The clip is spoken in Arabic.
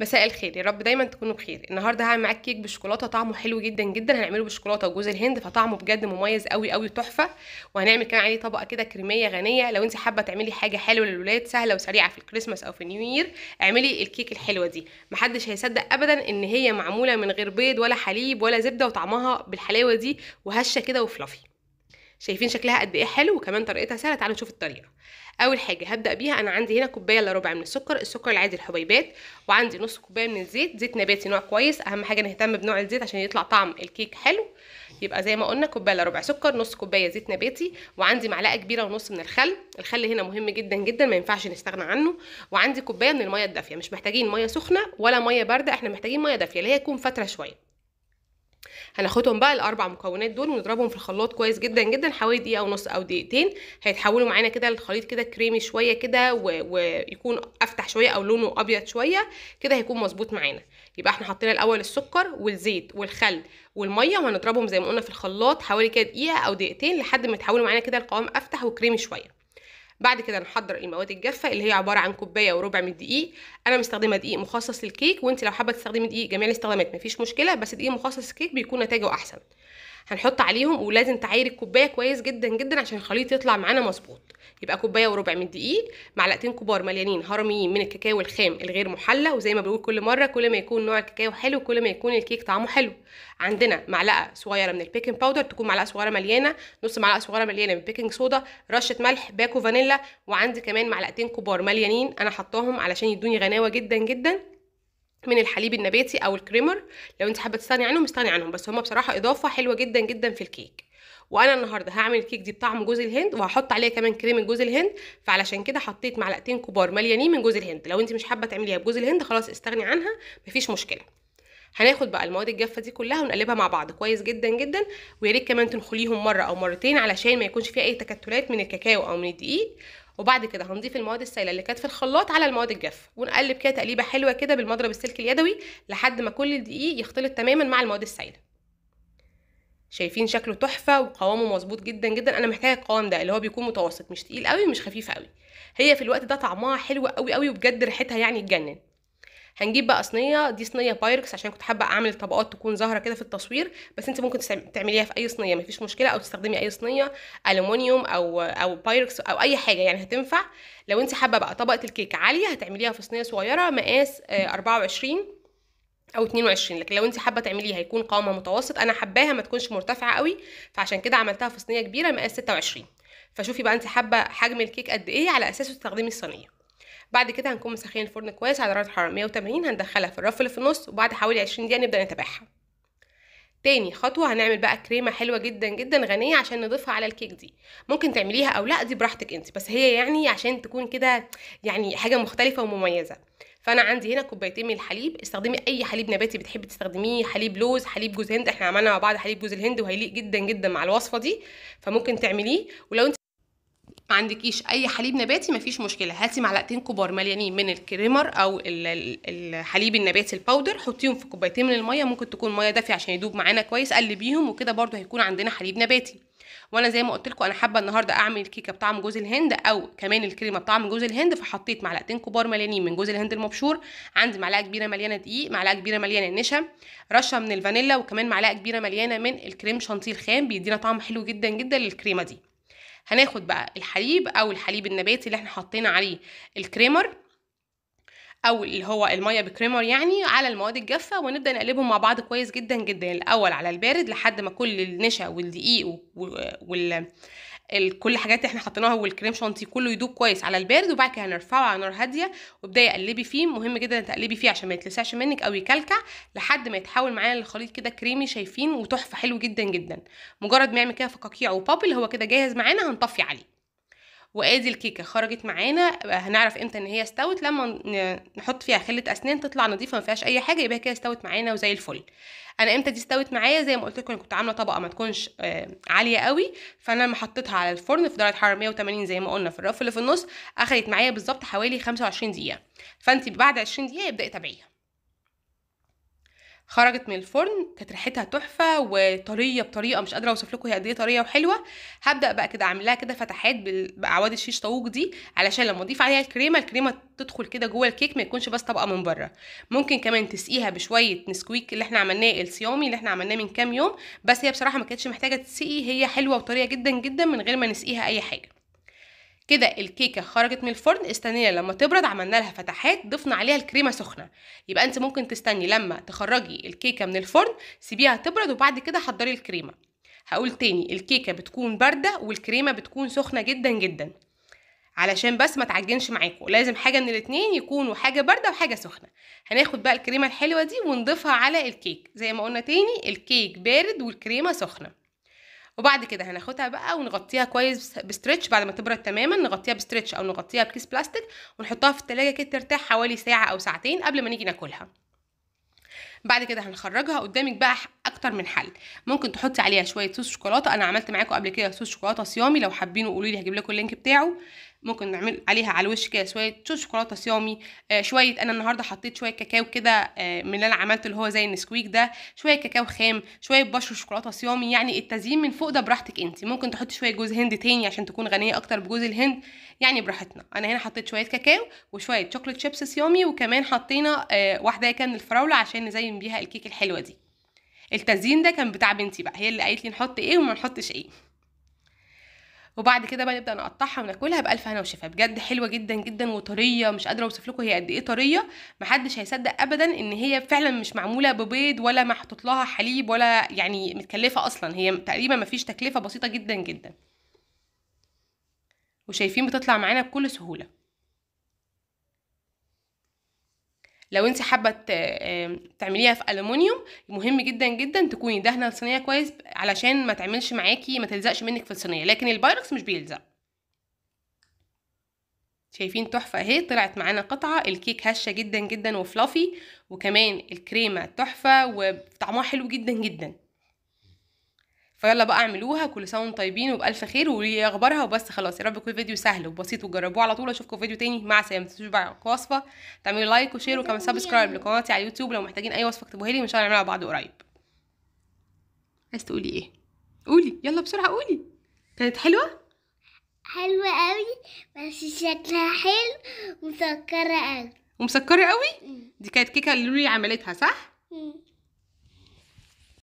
مساء الخير يا رب دايما تكونوا بخير النهارده هعمل معاك كيك بالشوكولاته طعمه حلو جدا جدا هنعمله بالشوكولاته وجوز الهند فطعمه بجد مميز قوي قوي تحفه وهنعمل كمان عليه طبقه كده كريميه غنيه لو انت حابه تعملي حاجه حلوه للولاد سهله وسريعه في الكريسماس او في النيو يير اعملي الكيك الحلوه دي محدش هيصدق ابدا ان هي معموله من غير بيض ولا حليب ولا زبده وطعمها بالحلاوه دي وهشه كده وفلافي شايفين شكلها قد ايه حلو وكمان طريقتها سهله تعالوا نشوف الطريقه اول حاجه هبدا بيها انا عندي هنا كوبايه الا ربع من السكر السكر العادي الحبيبات وعندي نص كوبايه من الزيت زيت نباتي نوع كويس اهم حاجه نهتم بنوع الزيت عشان يطلع طعم الكيك حلو يبقى زي ما قلنا كوبايه الا ربع سكر نص كوبايه زيت نباتي وعندي معلقه كبيره ونص من الخل الخل هنا مهم جدا جدا ما ينفعش نستغنى عنه وعندي كوبايه من الميه الدافيه مش محتاجين ميه سخنه ولا ميه بارده احنا محتاجين ميه دافيه اللي هي تكون فتره شويه هناخدهم بقى الاربع مكونات دول ونضربهم في الخلاط كويس جدا جدا حوالي دقيقه ونص او دقيقتين هيتحولوا معانا كده الخليط كده كريمي شويه كده ويكون افتح شويه او لونه ابيض شويه كده هيكون مظبوط معانا يبقى احنا حطينا الاول السكر والزيت والخل والميه وهنضربهم زي ما قلنا في الخلاط حوالي كده دقيقه او دقيقتين لحد ما يتحولوا معانا كده القوام افتح وكريمي شويه بعد كده نحضر المواد الجافه اللي هي عباره عن كوبايه وربع من الدقيق انا مستخدمه دقيق مخصص للكيك وانت لو حابه تستخدمي دقيق جميع الاستخدامات مفيش مشكله بس دقيق مخصص للكيك بيكون نتاجه احسن هنحط عليهم ولازم تعاير الكوبايه كويس جدا جدا عشان الخليط يطلع معانا مظبوط يبقى كوبايه وربع من الدقيق معلقتين كبار مليانين هرميين من الكاكاو الخام الغير محلى وزي ما بقول كل مره كل ما يكون نوع الكاكاو حلو كل ما يكون الكيك طعمه حلو عندنا معلقه صغيره من البيكنج باودر تكون معلقه صغيره مليانه نص معلقه صغيره مليانه من بيكنج صودا رشه ملح باكو فانيلا وعندي كمان معلقتين كبار مليانين انا حطاهم علشان يدوني غناوه جدا جدا من الحليب النباتي او الكريمر لو انت حابه تستغني عنهم استغني عنهم بس هما بصراحه اضافه حلوه جدا جدا في الكيك وانا النهارده هعمل الكيك دي بطعم جوز الهند وهحط عليها كمان كريم جوز الهند فعلشان كده حطيت معلقتين كبار مليانين من جوز الهند لو انت مش حابه تعمليها بجوز الهند خلاص استغني عنها مفيش مشكله هناخد بقى المواد الجافه دي كلها ونقلبها مع بعض كويس جدا جدا ويا ريت كمان تنخليهم مره او مرتين علشان ما يكونش فيها اي تكتلات من الكاكاو او من الدقيق وبعد كده هنضيف المواد السائله اللي كانت في الخلاط على المواد الجافه ونقلب كده تقليبه حلوه كده بالمضرب السلك اليدوي لحد ما كل الدقيق يختلط تماما مع المواد السائله شايفين شكله تحفه وقوامه مظبوط جدا جدا انا محتاجه القوام ده اللي هو بيكون متوسط مش تقيل قوي ومش خفيف قوي هي في الوقت ده طعمها حلو قوي قوي وبجد ريحتها يعني تجنن هنجيب بقى صينيه دي صينيه بايركس عشان كنت حابه اعمل طبقات تكون ظاهره كده في التصوير بس انت ممكن تعمليها في اي صينيه مفيش مشكله او تستخدمي اي صينيه الومنيوم او او بايركس او اي حاجه يعني هتنفع لو انت حابه بقى طبقه الكيك عاليه هتعمليها في صينيه صغيره مقاس 24 آه، او 22 لكن لو انت حابه تعمليها يكون قوامها متوسط انا حباها ما تكونش مرتفعه قوي فعشان كده عملتها في صينيه كبيره مقاس 26 فشوفي بقى انت حابه حجم الكيك قد ايه على اساسه تستخدمي الصينيه بعد كده هنكون مسخنين الفرن كويس على درجه حراره 180 هندخلها في الرف اللي في النص وبعد حوالي 20 دقيقه نبدا نتابعها تاني خطوه هنعمل بقى كريمه حلوه جدا جدا غنيه عشان نضيفها على الكيك دي ممكن تعمليها او لا دي براحتك انت بس هي يعني عشان تكون كده يعني حاجه مختلفه ومميزه فانا عندي هنا كوبايتين من الحليب استخدمي اي حليب نباتي بتحبي تستخدميه حليب لوز حليب جوز هند احنا عملنا مع بعض حليب جوز الهند وهيليق جدا جدا مع الوصفه دي فممكن تعمليه ولو انت ما عندكيش اي حليب نباتي مفيش مشكله هاتي معلقتين كبار مليانين من الكريمر او الحليب النباتي الباودر حطيهم في كوبايتين من الميه ممكن تكون ميه دافيه عشان يدوب معانا كويس قلبيهم وكده برده هيكون عندنا حليب نباتي وانا زي ما قلت لكم انا حابه النهارده اعمل كيكه بطعم جوز الهند او كمان الكريمه بطعم جوز الهند فحطيت معلقتين كبار مليانين من جوز الهند المبشور عندي معلقه كبيره مليانه دقيق معلقه كبيره مليانه نشا رشه من الفانيلا وكمان معلقه كبيره مليانه من الكريم شانتيه الخام بيدينا طعم حلو جدا جدا للكريمه دي هناخد بقى الحليب او الحليب النباتي اللي احنا حطينا عليه الكريمر او اللي هو الميه بكريمر يعني على المواد الجافه ونبدا نقلبهم مع بعض كويس جدا جدا الاول على البارد لحد ما كل النشا والدقيق وال كل الحاجات احنا حطيناها والكريم شانتي كله يدوب كويس على البارد وبعد كده هنرفعه على نار هاديه وابداي اقلبي فيه مهم جدا تقلبي فيه عشان ما يتلسعش منك او يكلكع لحد ما يتحول معانا للخليط كده كريمي شايفين وتحفه حلو جدا جدا مجرد ما يعمل كده فقاقيع وبابل هو كده جاهز معانا هنطفي عليه وادي الكيكه خرجت معانا هنعرف امتى ان هي استوت لما نحط فيها خله اسنان تطلع نظيفه ما فيهاش اي حاجه يبقى كده استوت معانا وزي الفل انا امتى دي استوت معايا زي ما قلت لكم كنت عامله طبقه ما تكونش آه، عاليه قوي فانا لما حطيتها على الفرن في درجه حراره 180 زي ما قلنا في الرف اللي في النص اخدت معايا بالظبط حوالي 25 دقيقه فانت بعد 20 دقيقه ابداي تابعيها خرجت من الفرن كانت ريحتها تحفه وطريه بطريقه مش قادره اوصف لكم هي قد ايه طريه وحلوه هبدا بقى كده اعمل لها كده فتحات باعواد الشيش طاووق دي علشان لما اضيف عليها الكريمه الكريمه تدخل كده جوه الكيك ما يكونش بس طبقه من بره ممكن كمان تسقيها بشويه نسكويك اللي احنا عملناه الصيامي اللي احنا عملناه من كام يوم بس هي بصراحه ما كانتش محتاجه تسقي هي حلوه وطريه جدا جدا من غير ما نسقيها اي حاجه كده الكيكه خرجت من الفرن استنينا لما تبرد عملنا لها فتحات ضفنا عليها الكريمه سخنه يبقى انت ممكن تستني لما تخرجي الكيكه من الفرن سيبيها تبرد وبعد كده حضري الكريمه هقول تاني الكيكه بتكون بارده والكريمه بتكون سخنه جدا جدا علشان بس ما تعجنش معاكم لازم حاجه من الاتنين يكونوا حاجه بارده وحاجه سخنه هناخد بقى الكريمه الحلوه دي ونضيفها على الكيك زي ما قلنا تاني الكيك بارد والكريمه سخنه وبعد كده هناخدها بقى ونغطيها كويس بستريتش بعد ما تبرد تماما نغطيها بستريتش او نغطيها بكيس بلاستيك ونحطها في التلاجة كده ترتاح حوالي ساعة او ساعتين قبل ما نيجي ناكلها بعد كده هنخرجها قدامك بقى اكتر من حل ممكن تحطي عليها شويه صوص شوكولاته انا عملت معاكم قبل كده صوص شوكولاته صيامي لو حابينه قولوا لي هجيب لكم اللينك بتاعه ممكن نعمل عليها على الوش كده شويه شوكولاته صيامي آه شويه انا النهارده حطيت شويه كاكاو كده آه من اللي انا عملته اللي هو زي النسكويك ده شويه كاكاو خام شويه بشر شوكولاته صيامي يعني التزيين من فوق ده براحتك انت ممكن تحطي شويه جوز هند تاني عشان تكون غنيه اكتر بجوز الهند يعني براحتنا انا هنا حطيت شويه كاكاو وشويه شوكليت شيبس صيامي وكمان حطينا آه واحده كان الفراوله عشان نزين بيها الكيك الحلوه دي التزيين ده كان بتاع بنتي بقى هي اللي قالت لي نحط ايه وما نحطش ايه وبعد كده بقى نبدا نقطعها وناكلها بالف هنا وشفا بجد حلوه جدا جدا وطريه مش قادره اوصف لكم هي قد ايه طريه محدش هيصدق ابدا ان هي فعلا مش معموله ببيض ولا محطوط لها حليب ولا يعني متكلفه اصلا هي تقريبا مفيش تكلفه بسيطه جدا جدا وشايفين بتطلع معانا بكل سهوله لو انت حابه تعمليها في الومنيوم مهم جدا جدا تكوني دهنه الصينيه كويس علشان ما تعملش معاكي ما تلزقش منك في الصينيه لكن البايركس مش بيلزق شايفين تحفه اهي طلعت معانا قطعه الكيك هشه جدا جدا وفلافي وكمان الكريمه تحفه وطعمها حلو جدا جدا فيلا بقى اعملوها كل سنه وانتم طيبين وبالف خير وليه اخبارها وبس خلاص يا رب يكون الفيديو سهل وبسيط وجربوه على طول اشوفكم فيديو تاني مع سلامه متنسوش بقى وصفه تعملوا لايك وشير وكمان سبسكرايب لقناتي على اليوتيوب لو محتاجين اي وصفه اكتبوها لي ان شاء الله نعملها بعض قريب عايز تقولي ايه قولي يلا بسرعه قولي كانت حلوه حلوه قوي بس شكلها حلو ومسكره قوي ومسكره قوي دي كانت كيكه اللي لولي عملتها صح